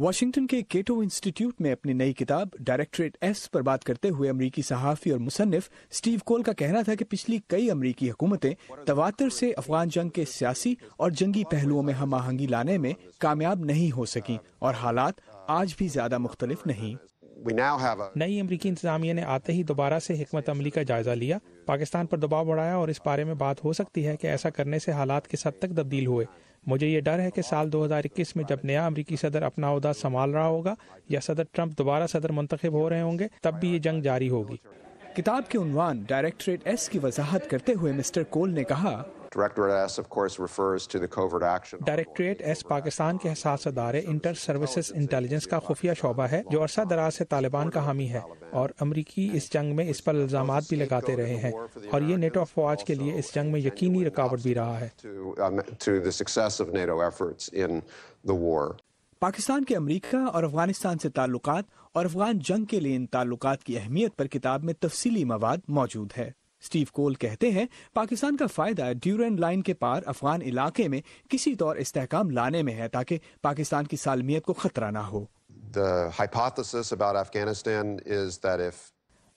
Washington کے کیٹو institute میں اپنی نئی کتاب ڈائریکٹریٹ ایس پر بات کرتے ہوئے امریکی صحافی اور مصنف سٹیو کول کا کہنا تھا کہ پچھلی کئی امریکی حکومتیں تواتر سے افغان جنگ کے سیاسی اور جنگی پہلوؤں میں ہم آہنگی لانے میں کامیاب نہیں ہو سکیں اور حالات آج بھی زیادہ مختلف نہیں نئی امریکی انتظامیہ نے آتے ہی دوبارہ سے حکمت عملی کا جائزہ لیا پاکستان پر دباؤ بڑھایا اور اس بارے میں بات ہو سکتی ہے کہ ایسا کرنے سے حالات کس حد تک تبدیل ہوئے مجھے یہ ڈر ہے کہ سال دو ہزار اکیس میں جب نیا امریکی صدر اپنا عہدہ سنبھال رہا ہوگا یا صدر ٹرمپ دوبارہ صدر منتخب ہو رہے ہوں گے تب بھی یہ جنگ جاری ہوگی کتاب کے عنوان ڈائریکٹریٹ ایس کی وضاحت کرتے ہوئے مسٹر کول نے کہا ڈائریکٹریٹ ایس پاکستان کے حساس ادارے انٹر سروسز انٹیلیجنس کا خفیہ شعبہ ہے جو عرصہ دراز سے طالبان کا حامی ہے اور امریکی اس جنگ میں اس پر الزامات بھی لگاتے رہے ہیں اور یہ نیٹو آف کے لیے اس جنگ میں یقینی رکاوٹ بھی رہا ہے um, پاکستان کے امریکہ اور افغانستان سے تعلقات اور افغان جنگ کے لیے ان تعلقات کی اہمیت پر کتاب میں تفصیلی مواد موجود ہے سٹیف کول کہتے ہیں پاکستان کا فائدہ ڈیورین لائن کے پار افغان علاقے میں کسی طور استحکام لانے میں ہے تاکہ پاکستان کی سالمیت کو خطرہ نہ ہو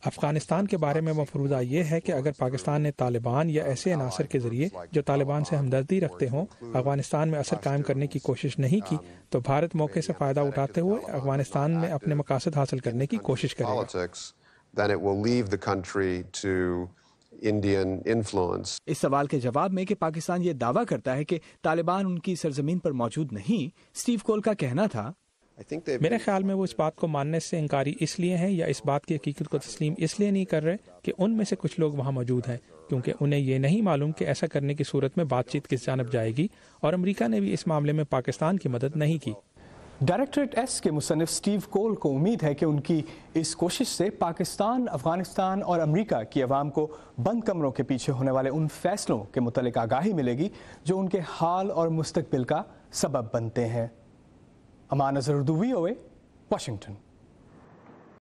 افغانستان کے بارے میں مفروضہ یہ ہے کہ اگر پاکستان نے طالبان یا ایسے عناصر کے ذریعے جو طالبان سے ہمدردی رکھتے ہوں افغانستان میں اثر قائم کرنے کی کوشش نہیں کی تو بھارت موقع سے فائدہ اٹھاتے ہوئے افغانستان میں اپنے مقاصد حاصل کرنے کی کوشش کرے گا اس سوال کے جواب میں کہ پاکستان یہ دعویٰ کرتا ہے کہ طالبان ان کی سرزمین پر موجود نہیں سٹیو کول کا کہنا تھا میرے خیال میں وہ اس بات کو ماننے سے انکاری اس لیے ہیں یا اس بات کی حقیقت کو تسلیم اس لیے نہیں کر رہے کہ ان میں سے کچھ لوگ وہاں موجود ہیں کیونکہ انہیں یہ نہیں معلوم کہ ایسا کرنے کی صورت میں بات چیت کس جانب جائے گی اور امریکہ نے بھی اس معاملے میں پاکستان کی مدد نہیں کی ڈائریکٹریٹ ایس کے مصنف سٹیو کول کو امید ہے کہ ان کی اس کوشش سے پاکستان افغانستان اور امریکہ کی عوام کو بند کمروں کے پیچھے ہونے والے ان فیصلوں کے متعلق آگاہی ملے گی جو ان کے حال اور مستقبل کا سبب بنتے ہیں Aman Azharuddin, VOA, Washington.